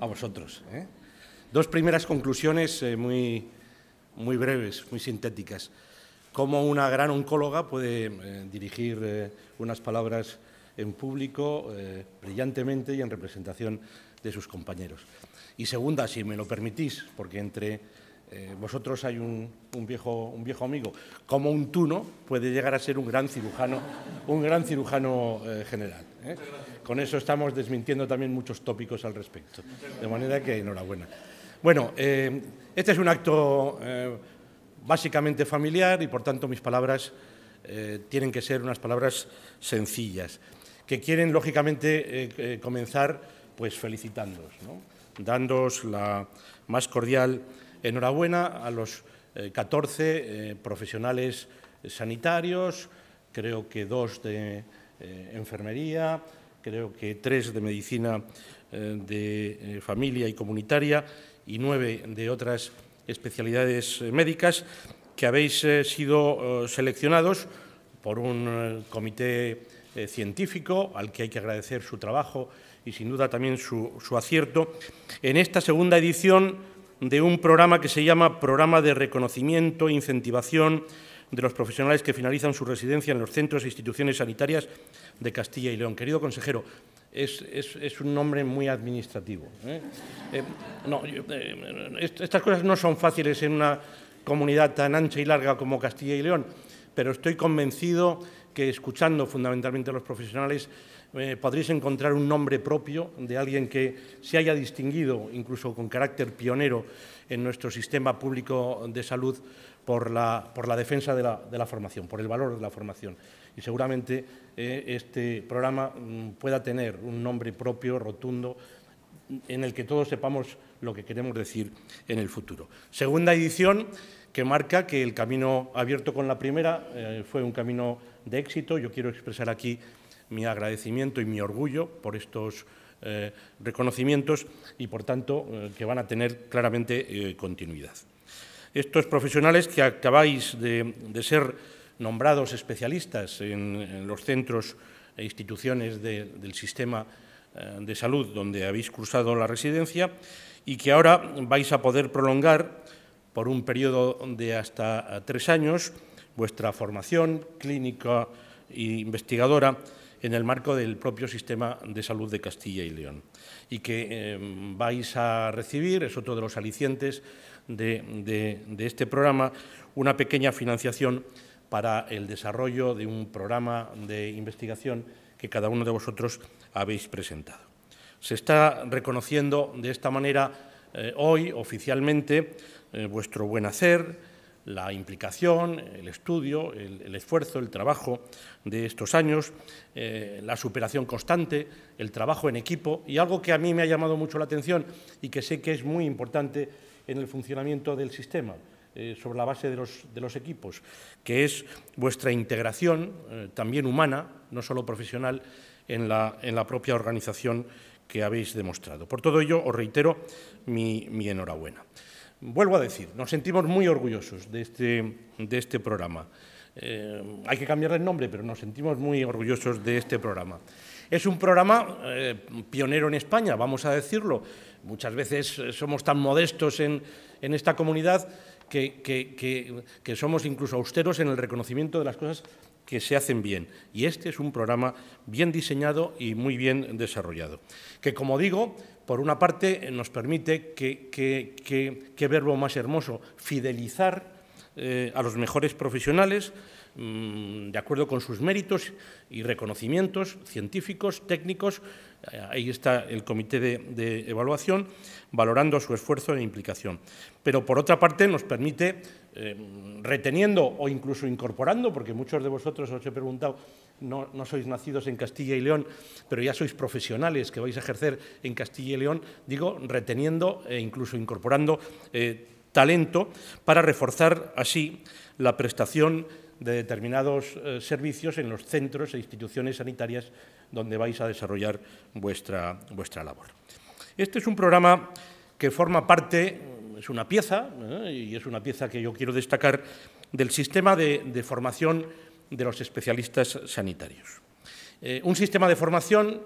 a vosotros. ¿eh? Dos primeras conclusiones eh, muy, muy breves, muy sintéticas. Cómo una gran oncóloga puede eh, dirigir unas palabras en público brillantemente y en representación de sus compañeros. Y segunda, si me lo permitís, porque entre vosotros hay un, viejo, un viejo amigo, cómo un tuno puede llegar a ser un gran cirujano, un gran cirujano general. ¿eh? Con eso estamos desmintiendo también muchos tópicos al respecto. De manera que enhorabuena. Bueno, eh, este es un acto eh, básicamente familiar y por tanto mis palabras tienen que ser unas palabras sencillas, que quieren lógicamente comenzar pues felicitándoos, ¿no? dándoos la más cordial enhorabuena a los 14 profesionales sanitarios, creo que dos de eh, enfermería, creo que tres de medicina eh, de eh, familia y comunitaria y nueve de otras especialidades médicas que habéis sido seleccionados por un comité científico al que hay que agradecer su trabajo y sin duda también su, acierto, en esta segunda edición de un programa que se llama Programa de Reconocimiento, e Incentivación de los profesionales que finalizan su residencia en los centros e instituciones sanitarias de Castilla y León. Querido consejero, es, un nombre muy administrativo. ¿eh? Eh, no, eh, estas cosas no son fáciles en una comunidad tan ancha y larga como Castilla y León, pero estoy convencido que escuchando fundamentalmente a los profesionales podréis encontrar un nombre propio de alguien que se haya distinguido, incluso con carácter pionero, en nuestro sistema público de salud por la, por la defensa de la, formación, por el valor de la formación. Y seguramente eh, este programa mm, pueda tener un nombre propio, rotundo, en el que todos sepamos lo que queremos decir en el futuro. Segunda edición que marca que el camino abierto con la primera eh, fue un camino de éxito. Yo quiero expresar aquí mi agradecimiento y mi orgullo por estos eh, reconocimientos y, por tanto, eh, que van a tener claramente eh, continuidad. Estos profesionales que acabáis de, ser nombrados especialistas en, los centros e instituciones del sistema de salud donde habéis cursado la residencia y que ahora vais a poder prolongar por un periodo de hasta tres años vuestra formación clínica e investigadora en el marco del propio sistema de salud de Castilla y León. Y que em, vais a recibir, es otro de los alicientes de, este programa, una pequeña financiación para el desarrollo de un programa de investigación que cada uno de vosotros habéis presentado. Se está reconociendo de esta manera eh, hoy oficialmente eh, vuestro buen hacer, la implicación, el estudio, el, esfuerzo, el trabajo de estos años, eh, la superación constante, el trabajo en equipo y algo que a mí me ha llamado mucho la atención y que sé que es muy importante en el funcionamiento del sistema. Eh, sobre la base de los, equipos, que es vuestra integración eh, también humana, no solo profesional, en la, propia organización que habéis demostrado. Por todo ello, os reitero mi enhorabuena. Vuelvo a decir, nos sentimos muy orgullosos de este, de este programa. Eh, hay que cambiarle el nombre, pero nos sentimos muy orgullosos de este programa. Es un programa eh, pionero en España, vamos a decirlo. Muchas veces eh, somos tan modestos en, esta comunidad que, que, que somos incluso austeros en el reconocimiento de las cosas que se hacen bien. Y este es un programa bien diseñado y muy bien desarrollado, que como digo, por una parte nos permite, qué que, que, que verbo más hermoso, fidelizar eh, a los mejores profesionales mm, de acuerdo con sus méritos y reconocimientos científicos, técnicos. Eh, ahí está el comité de, evaluación valorando su esfuerzo e implicación. Pero por otra parte nos permite, eh, reteniendo o incluso incorporando, porque muchos de vosotros os he preguntado no, sois nacidos en Castilla y León, pero ya sois profesionales que vais a ejercer en Castilla y León, digo, reteniendo e incluso incorporando talento para reforzar así la prestación de determinados eh, servicios en los centros e instituciones sanitarias donde vais a desarrollar vuestra, vuestra labor. Este es un programa que forma parte, es una pieza, ¿eh? y es una pieza que yo quiero destacar, del sistema de, formación de los especialistas sanitarios. Eh, un sistema de formación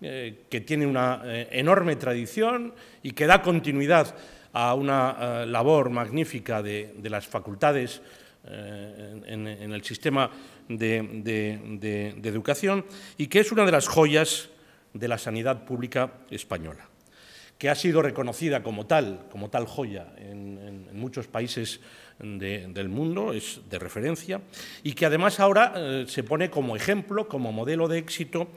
que tiene una enorme tradición y que da continuidad a una eh, labor magnífica de, las facultades eh, en, el sistema de educación y que es una de las joyas de la sanidad pública española que ha sido reconocida como tal, como tal joya en, muchos países del mundo, es de referencia, y que además ahora eh, se pone como ejemplo, como modelo de éxito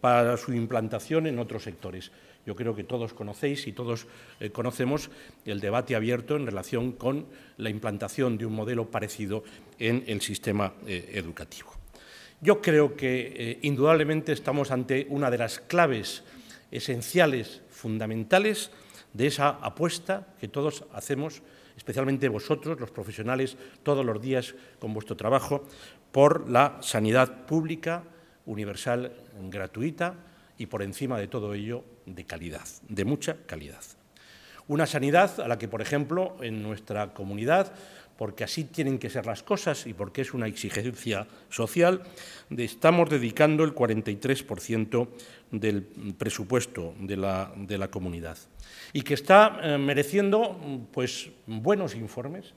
para su implantación en otros sectores. Yo creo que todos conocéis y todos eh, conocemos el debate abierto en relación con la implantación de un modelo parecido en el sistema eh, educativo. Yo creo que indudablemente estamos ante una de las claves esenciales fundamentales de esa apuesta que todos hacemos, especialmente vosotros, los profesionales, todos los días con vuestro trabajo, por la sanidad pública, universal, gratuita y por encima de todo ello de calidad, de mucha calidad. Una sanidad a la que, por ejemplo, en nuestra comunidad porque así tienen que ser las cosas y porque es una exigencia social, estamos dedicando el 43% del presupuesto de la, comunidad y que está eh, mereciendo pues, buenos informes,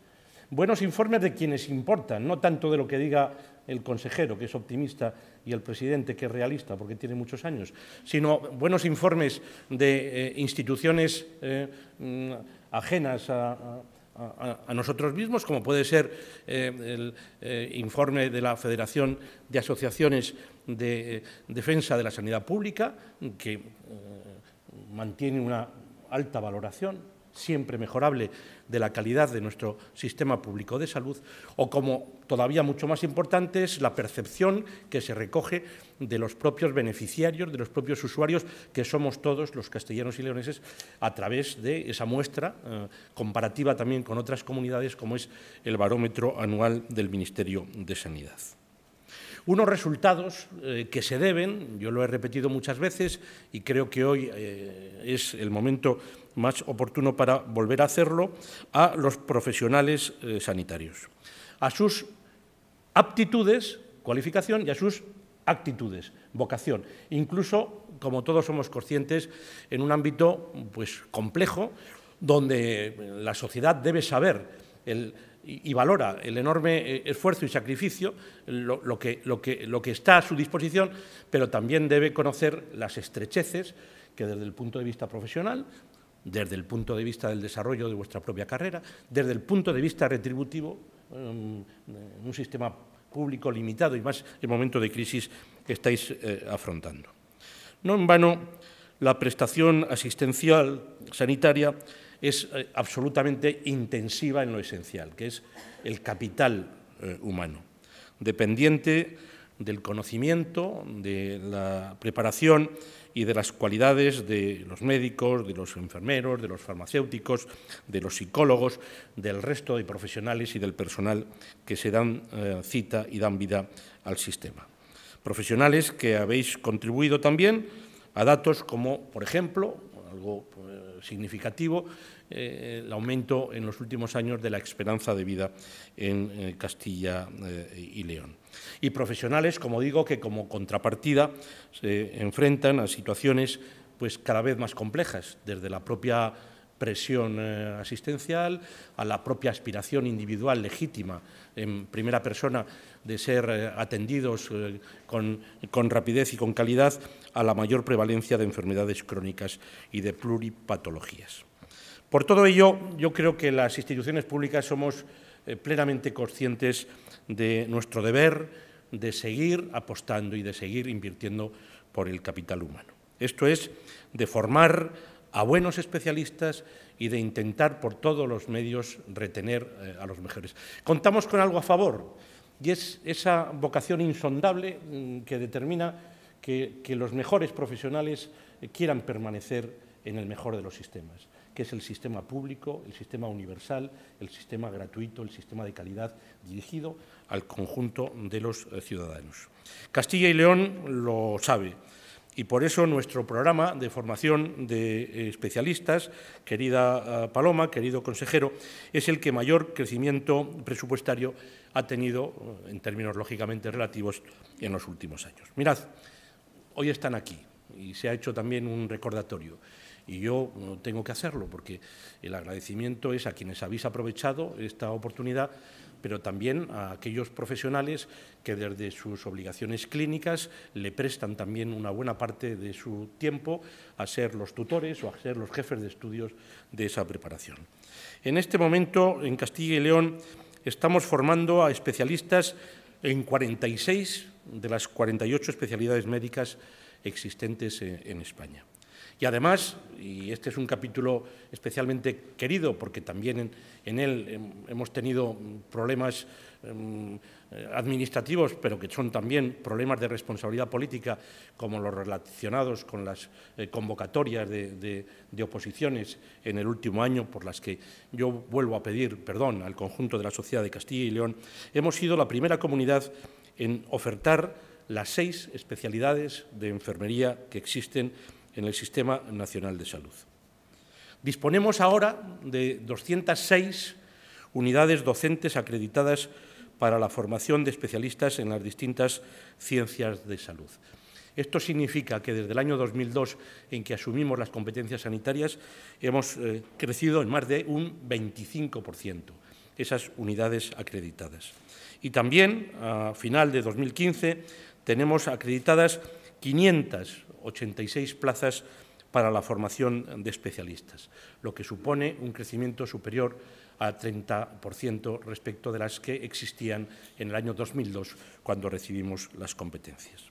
buenos informes de quienes importan, no tanto de lo que diga el consejero, que es optimista, y el presidente, que es realista, porque tiene muchos años, sino buenos informes de eh, instituciones eh, mm, ajenas a a, nosotros mismos, como puede ser eh, el eh, informe de la Federación de Asociaciones de eh, Defensa de la Sanidad Pública, que mantiene una alta valoración siempre mejorable de la calidad de nuestro sistema público de salud, o como todavía mucho más importante es la percepción que se recoge de los propios beneficiarios, de los propios usuarios, que somos todos los castellanos y leoneses, a través de esa muestra eh, comparativa también con otras comunidades, como es el barómetro anual del Ministerio de Sanidad unos resultados eh, que se deben, yo lo he repetido muchas veces y creo que hoy eh, es el momento más oportuno para volver a hacerlo, a los profesionales eh, sanitarios, a sus aptitudes, cualificación y a sus actitudes, vocación, incluso, como todos somos conscientes, en un ámbito pues, complejo donde la sociedad debe saber y valora el enorme eh, esfuerzo y sacrificio, lo que está a su disposición, pero también debe conocer las estrecheces que desde el punto de vista profesional, desde el punto de vista del desarrollo de vuestra propia carrera, desde el punto de vista retributivo, em, ...en un sistema público limitado y más el momento de crisis que estáis eh, afrontando. No en vano, la prestación asistencial sanitaria es eh, absolutamente intensiva en lo esencial, que es el capital eh, humano, dependiente del conocimiento, de la preparación y de las cualidades de los médicos, de los enfermeros, de los farmacéuticos, de los psicólogos, del resto de profesionales y del personal que se dan eh, cita y dan vida al sistema. Profesionales que habéis contribuido también a datos como, por ejemplo, algo eh, significativo, eh, el aumento en los últimos años de la esperanza de vida en eh, Castilla eh, y León. Y profesionales, como digo, que como contrapartida se enfrentan a situaciones pues, cada vez más complejas, desde la propia presión asistencial, a la propia aspiración individual legítima en primera persona de ser atendidos con, rapidez y con calidad, a la mayor prevalencia de enfermedades crónicas y de pluripatologías. Por todo ello, yo creo que las instituciones públicas somos eh, plenamente conscientes de nuestro deber de seguir apostando y de seguir invirtiendo por el capital humano. Esto es, de formar a buenos especialistas y de intentar por todos los medios retener eh, a los mejores. Contamos con algo a favor y es esa vocación insondable mm, que determina que, los mejores profesionales eh, quieran permanecer en el mejor de los sistemas que es el sistema público, el sistema universal, el sistema gratuito, el sistema de calidad dirigido al conjunto de los eh, ciudadanos. Castilla y León lo sabe. Y por eso nuestro programa de formación de eh, especialistas, querida ah, Paloma, querido consejero, es el que mayor crecimiento presupuestario ha tenido, eh, en términos lógicamente relativos, en los últimos años. Mirad, hoy están aquí y se ha hecho también un recordatorio y yo tengo que hacerlo porque el agradecimiento es a quienes habéis aprovechado esta oportunidad pero también a aquellos profesionales que desde sus obligaciones clínicas le prestan también una buena parte de su tiempo a ser los tutores o a ser los jefes de estudios de esa preparación. En este momento, en Castilla y León, estamos formando a especialistas en 46 de las 48 especialidades médicas existentes en España. Y además, y este es un capítulo especialmente querido porque también en, él hemos tenido problemas em, eh, administrativos, pero que son también problemas de responsabilidad política, como los relacionados con las eh, convocatorias de, de, oposiciones en el último año, por las que yo vuelvo a pedir perdón al conjunto de la sociedad de Castilla y León, hemos sido la primera comunidad en ofertar las seis especialidades de enfermería que existen en el Sistema Nacional de Salud. Disponemos ahora de 206 unidades docentes acreditadas para la formación de especialistas en las distintas ciencias de salud. Esto significa que desde el año 2002, en que asumimos las competencias sanitarias, hemos eh, crecido en más de un 25% esas unidades acreditadas. Y también, a final de 2015, tenemos acreditadas 500 86 plazas para la formación de especialistas, lo que supone un crecimiento superior al 30% respecto de las que existían en el año 2002, cuando recibimos las competencias.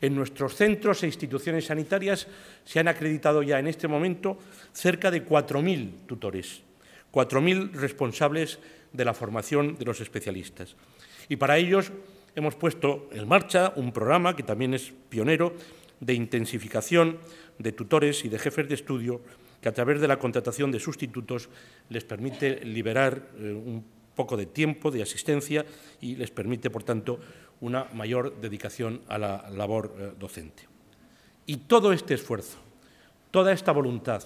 En nuestros centros e instituciones sanitarias se han acreditado ya en este momento cerca de 4.000 tutores, 4.000 responsables de la formación de los especialistas. Y para ellos hemos puesto en marcha un programa que también es pionero de intensificación de tutores y de jefes de estudio que a través de la contratación de sustitutos les permite liberar eh, un poco de tiempo, de asistencia y les permite, por tanto, una mayor dedicación a la labor eh, docente. Y todo este esfuerzo, toda esta voluntad,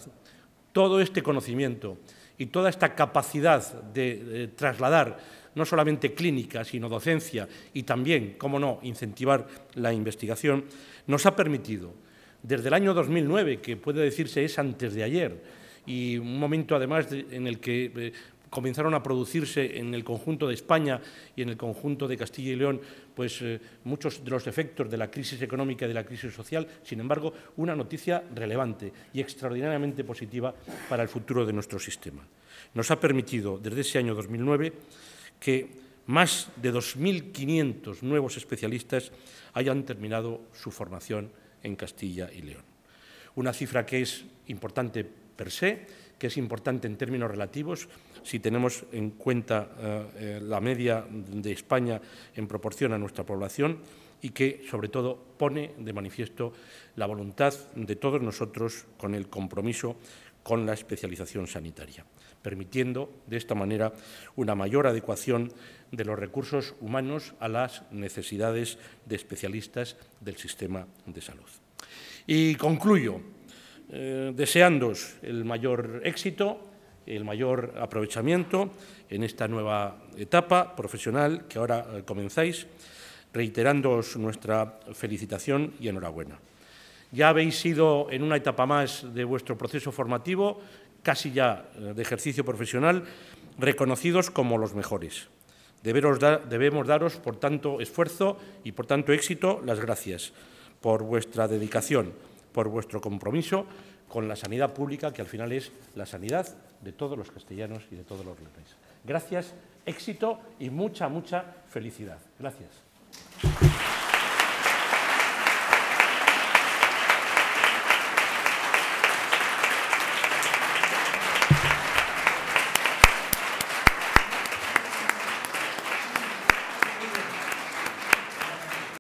todo este conocimiento, y toda esta capacidad de trasladar no solamente clínica, sino docencia y también, cómo no, incentivar la investigación, nos ha permitido, desde el año 2009, que puede decirse es antes de ayer, y un momento además en el que eh, comenzaron a producirse en el conjunto de España y en el conjunto de Castilla y León pues, eh, muchos de los efectos de la crisis económica y de la crisis social, sin embargo, una noticia relevante y extraordinariamente positiva para el futuro de nuestro sistema. Nos ha permitido, desde ese año 2009, que más de 2.500 nuevos especialistas hayan terminado su formación en Castilla y León. Una cifra que es importante per se, que es importante en términos relativos. Si tenemos en cuenta eh, eh, la media de España en proporción a nuestra población, y que, sobre todo, pone de manifiesto la voluntad de todos nosotros con el compromiso con la especialización sanitaria, permitiendo de esta manera una mayor adecuación de los recursos humanos a las necesidades de especialistas del sistema de salud. Y concluyo eh, deseándoos el mayor éxito, el mayor aprovechamiento en esta nueva etapa profesional que ahora eh, comenzáis, reiterándoos nuestra felicitación y enhorabuena. Ya habéis sido en una etapa más de vuestro proceso formativo, casi ya eh, de ejercicio profesional, reconocidos como los mejores. debemos daros por tanto esfuerzo y por tanto éxito las gracias por vuestra dedicación por vuestro compromiso con la sanidad pública, que al final es la sanidad de todos los castellanos y de todos los leones. Gracias, éxito y mucha, mucha felicidad. Gracias.